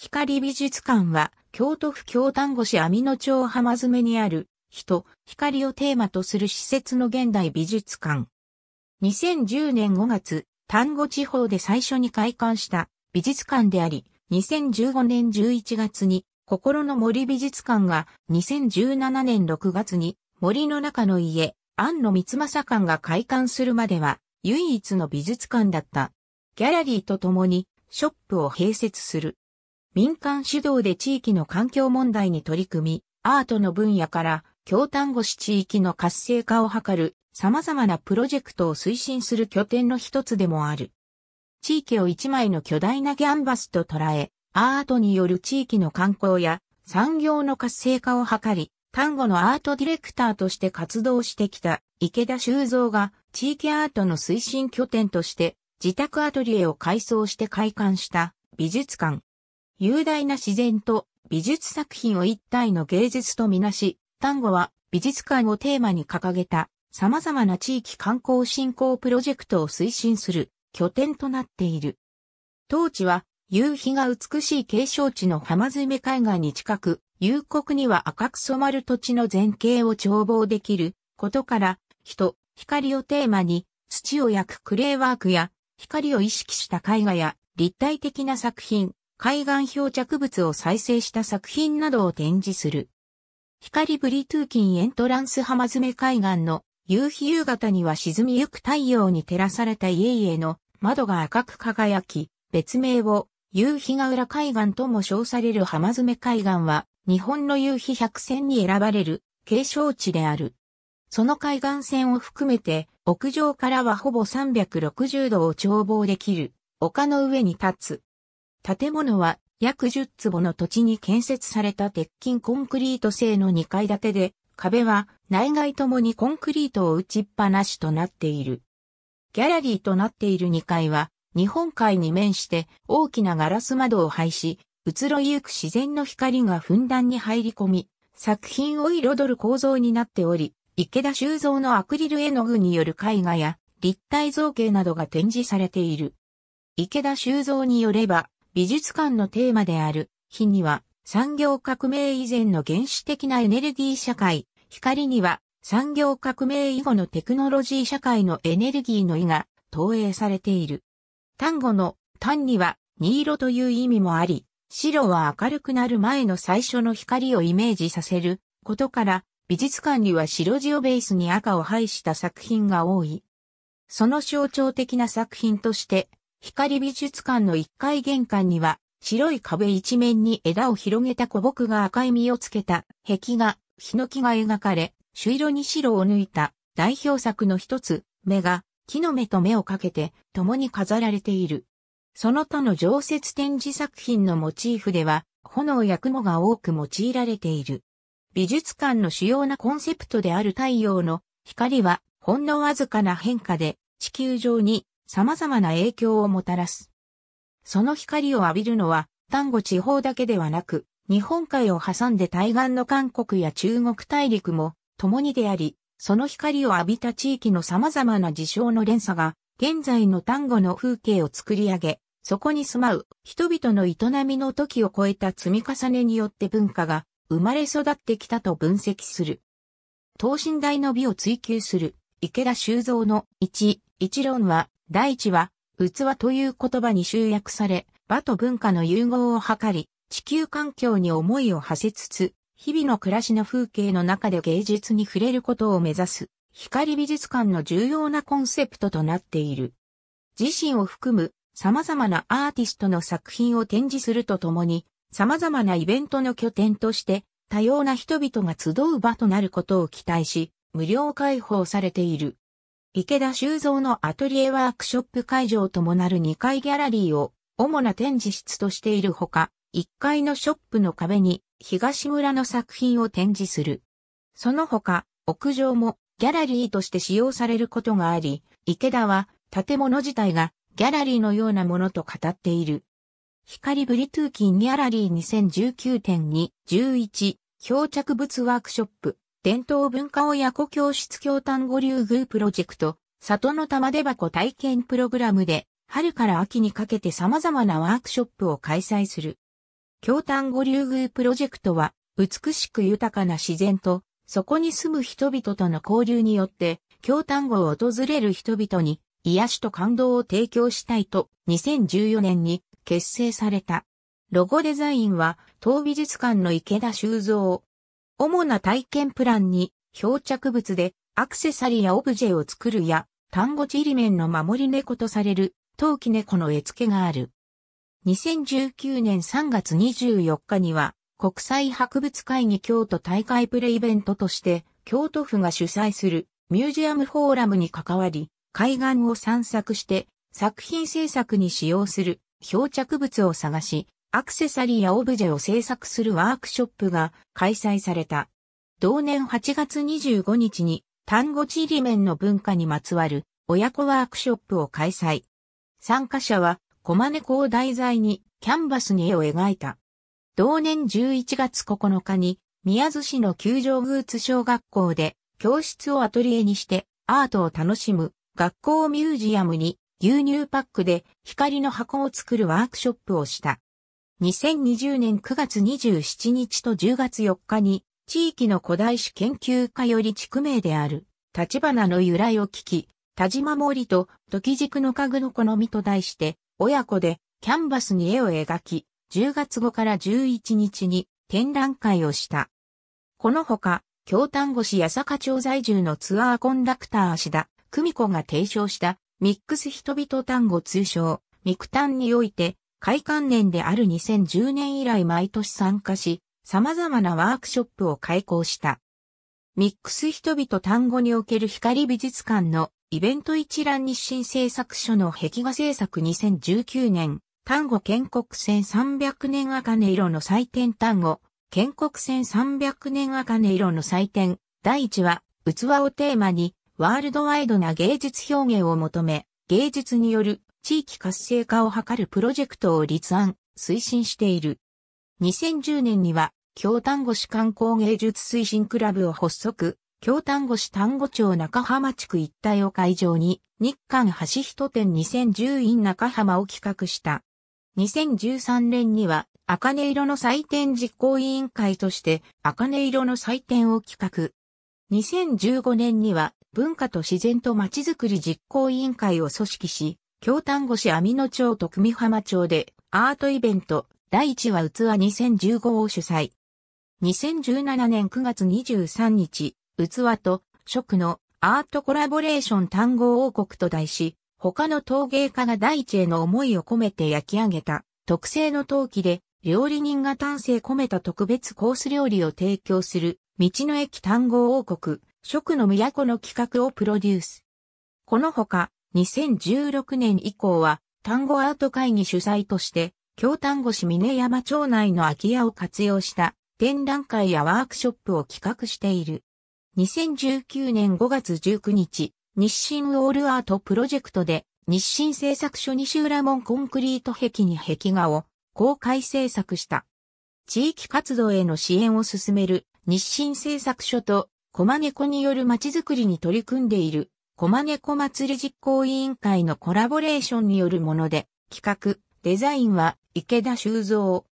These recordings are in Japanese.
光美術館は、京都府京丹後市網野町浜詰にある、人、光をテーマとする施設の現代美術館。2010年5月、丹後地方で最初に開館した美術館であり、2015年11月に、心の森美術館が2017年6月に、森の中の家、庵野光政館が開館するまでは、唯一の美術館だった。ギャラリーと共に、ショップを併設する。民間主導で地域の環境問題に取り組み、アートの分野から京丹後市地域の活性化を図る様々なプロジェクトを推進する拠点の一つでもある。地域を一枚の巨大なギャンバスと捉え、アートによる地域の観光や産業の活性化を図り、単語のアートディレクターとして活動してきた池田修造が地域アートの推進拠点として自宅アトリエを改装して開館した美術館雄大な自然と美術作品を一体の芸術とみなし、丹後は美術館をテーマに掲げた様々な地域観光振興プロジェクトを推進する拠点となっている。当地は夕日が美しい景勝地の浜詰海岸に近く、夕刻には赤く染まる土地の前景を眺望できることから、人、光をテーマに土を焼くクレーワークや光を意識した絵画や立体的な作品、海岸漂着物を再生した作品などを展示する。光ブリトゥーキンエントランス浜詰海岸の夕日夕方には沈みゆく太陽に照らされた家々の窓が赤く輝き、別名を夕日が浦海岸とも称される浜詰海岸は日本の夕日百選に選ばれる景勝地である。その海岸線を含めて屋上からはほぼ360度を眺望できる丘の上に立つ建物は約10坪の土地に建設された鉄筋コンクリート製の2階建てで、壁は内外ともにコンクリートを打ちっぱなしとなっている。ギャラリーとなっている2階は、日本海に面して大きなガラス窓を配し、移ろいゆく自然の光がふんだんに入り込み、作品を彩る構造になっており、池田修造のアクリル絵の具による絵画や立体造形などが展示されている。池田修造によれば、美術館のテーマである、火には産業革命以前の原始的なエネルギー社会、光には産業革命以後のテクノロジー社会のエネルギーの意が投影されている。単語の単には黄色という意味もあり、白は明るくなる前の最初の光をイメージさせることから、美術館には白地をベースに赤を配した作品が多い。その象徴的な作品として、光美術館の1階玄関には、白い壁一面に枝を広げた古木が赤い実をつけた壁画、ヒノキが描かれ、朱色に白を抜いた代表作の一つ、目が、木の目と目をかけて、共に飾られている。その他の常設展示作品のモチーフでは、炎や雲が多く用いられている。美術館の主要なコンセプトである太陽の光は、ほんのわずかな変化で、地球上に様々な影響をもたらす。その光を浴びるのは、丹後地方だけではなく、日本海を挟んで対岸の韓国や中国大陸も共にであり、その光を浴びた地域の様々な事象の連鎖が、現在の丹後の風景を作り上げ、そこに住まう人々の営みの時を超えた積み重ねによって文化が生まれ育ってきたと分析する。等身大の美を追求する池田修造の一、一論は大地は、器という言葉に集約され、場と文化の融合を図り、地球環境に思いを馳せつつ、日々の暮らしの風景の中で芸術に触れることを目指す、光美術館の重要なコンセプトとなっている。自身を含む様々なアーティストの作品を展示するとともに、様々なイベントの拠点として、多様な人々が集う場となることを期待し、無料開放されている。池田修造のアトリエワークショップ会場ともなる2階ギャラリーを主な展示室としているほか、1階のショップの壁に東村の作品を展示する。その他、屋上もギャラリーとして使用されることがあり、池田は建物自体がギャラリーのようなものと語っている。光ブリトゥーキンギャラリー2019.211漂着物ワークショップ伝統文化親子教室教単語流宮プロジェクト、里の玉出箱体験プログラムで、春から秋にかけて様々なワークショップを開催する。京丹後竜宮プロジェクトは、美しく豊かな自然と、そこに住む人々との交流によって、京丹後を訪れる人々に、癒しと感動を提供したいと、2014年に結成された。ロゴデザインは、東美術館の池田修造、主な体験プランに、漂着物でアクセサリーやオブジェを作るや、単語地理面の守り猫とされる、陶器猫の絵付けがある。2019年3月24日には、国際博物会議京都大会プレイベントとして、京都府が主催するミュージアムフォーラムに関わり、海岸を散策して作品制作に使用する漂着物を探し、アクセサリーやオブジェを制作するワークショップが開催された。同年8月25日に単語地理面の文化にまつわる親子ワークショップを開催。参加者はコマネコを題材にキャンバスに絵を描いた。同年11月9日に宮津市の球場グーツ小学校で教室をアトリエにしてアートを楽しむ学校ミュージアムに牛乳パックで光の箱を作るワークショップをした。2020年9月27日と10月4日に、地域の古代史研究家より地区名である、立花の由来を聞き、田島森と時軸の家具の好みと題して、親子でキャンバスに絵を描き、10月後から11日に展覧会をした。このほか、京丹後市八坂町在住のツアーコンダクター足田久美子が提唱したミックス人々単語通称、ミクタンにおいて開館年である2010年以来毎年参加し、様々なワークショップを開講した。ミックス人々単語における光美術館のイベント一覧日清製作所の壁画製作2019年、単語建国戦300年茜色の祭典単語、建国戦300年茜色の祭典、第1話、器をテーマに、ワールドワイドな芸術表現を求め、芸術による地域活性化を図るプロジェクトを立案、推進している。2010年には、京丹後市観光芸術推進クラブを発足、京丹後市丹後町中浜地区一帯を会場に、日韓橋人店2010院中浜を企画した。2013年には、赤根色の祭典実行委員会として、赤根色の祭典を企画。2015年には、文化と自然とまちづくり実行委員会を組織し、京丹後市網野町と久美浜町でアートイベント第1話器2015を主催。2017年9月23日、器と食のアートコラボレーション単語王国と題し、他の陶芸家が第一への思いを込めて焼き上げた特製の陶器で料理人が丹精込めた特別コース料理を提供する道の駅単語王国食の都の企画をプロデュース。このほか、2016年以降は単語アート会議主催として京丹後市峰山町内の空き家を活用した展覧会やワークショップを企画している。2019年5月19日、日清オールアートプロジェクトで日清製作所西浦門コンクリート壁に壁画を公開制作した。地域活動への支援を進める日清製作所とマネコによる街づくりに取り組んでいるコマネコ祭り実行委員会のコラボレーションによるもので、企画、デザインは池田修造。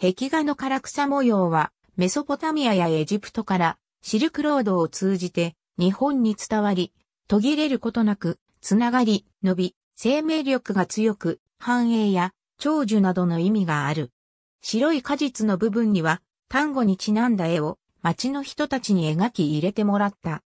壁画の唐草模様はメソポタミアやエジプトからシルクロードを通じて日本に伝わり、途切れることなく、つながり、伸び、生命力が強く、繁栄や長寿などの意味がある。白い果実の部分には、単語にちなんだ絵を町の人たちに描き入れてもらった。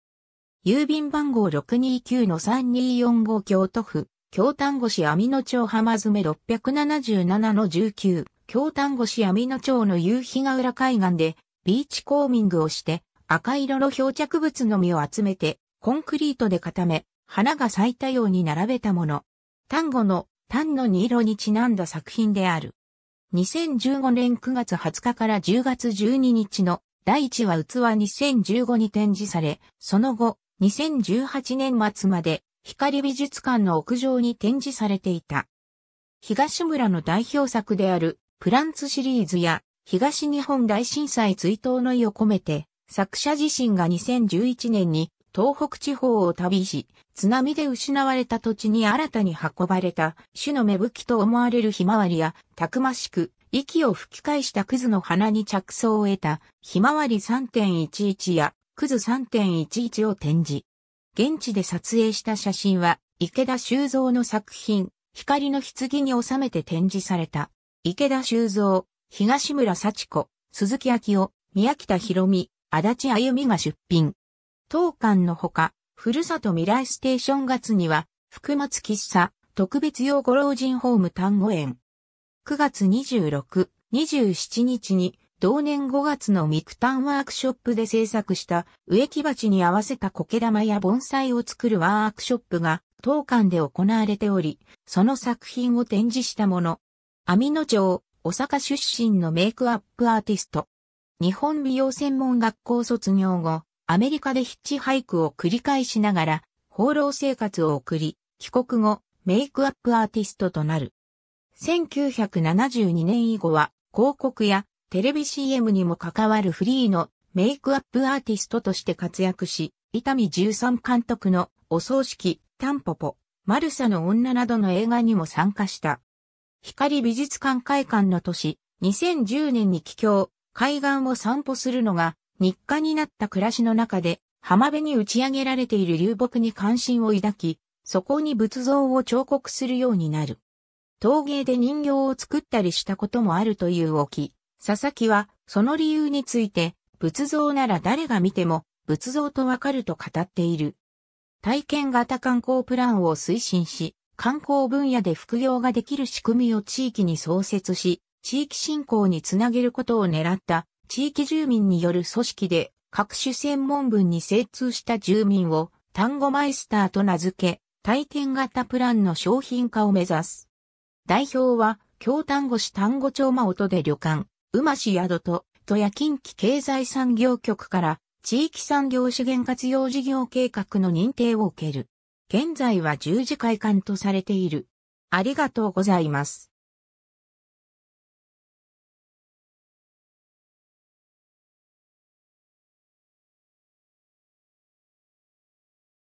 郵便番号629-3245京都府、京丹後市網野町浜詰677-19、京丹後市網野町の夕日が浦海岸で、ビーチコーミングをして、赤色の漂着物のみを集めて、コンクリートで固め、花が咲いたように並べたもの。丹後の、丹の二色にちなんだ作品である。2015年9月20日から10月12日の第1話器2015に展示され、その後、2018年末まで光美術館の屋上に展示されていた。東村の代表作であるプランツシリーズや東日本大震災追悼の意を込めて作者自身が2011年に東北地方を旅し、津波で失われた土地に新たに運ばれた種の芽吹きと思われるひまわりや、たくましく息を吹き返したクズの花に着想を得たひまわり3.11やクズ3.11を展示。現地で撮影した写真は、池田修造の作品、光の棺に収めて展示された。池田修造、東村幸子、鈴木昭夫、宮北博美、足立歩美が出品。当館のほか、ふるさと未来ステーション月には、福松喫茶、特別養護老人ホーム単語園。9月26、27日に、同年5月のミクタンワークショップで制作した植木鉢に合わせた苔玉や盆栽を作るワークショップが当館で行われており、その作品を展示したもの。網野町、大阪出身のメイクアップアーティスト。日本美容専門学校卒業後、アメリカでヒッチハイクを繰り返しながら、放浪生活を送り、帰国後、メイクアップアーティストとなる。1972年以後は、広告やテレビ CM にも関わるフリーのメイクアップアーティストとして活躍し、伊丹十三監督のお葬式、タンポポ、マルサの女などの映画にも参加した。光美術館会館の年、2010年に帰郷、海岸を散歩するのが日課になった暮らしの中で、浜辺に打ち上げられている流木に関心を抱き、そこに仏像を彫刻するようになる。陶芸で人形を作ったりしたこともあるという沖。佐々木は、その理由について、仏像なら誰が見ても、仏像とわかると語っている。体験型観光プランを推進し、観光分野で副業ができる仕組みを地域に創設し、地域振興につなげることを狙った地域住民による組織で各種専門分に精通した住民を単語マイスターと名付け、体験型プランの商品化を目指す。代表は、京単語市単語町間音で旅館、馬市宿と、都や近畿経済産業局から、地域産業資源活用事業計画の認定を受ける。現在は十字会館とされている。ありがとうございます。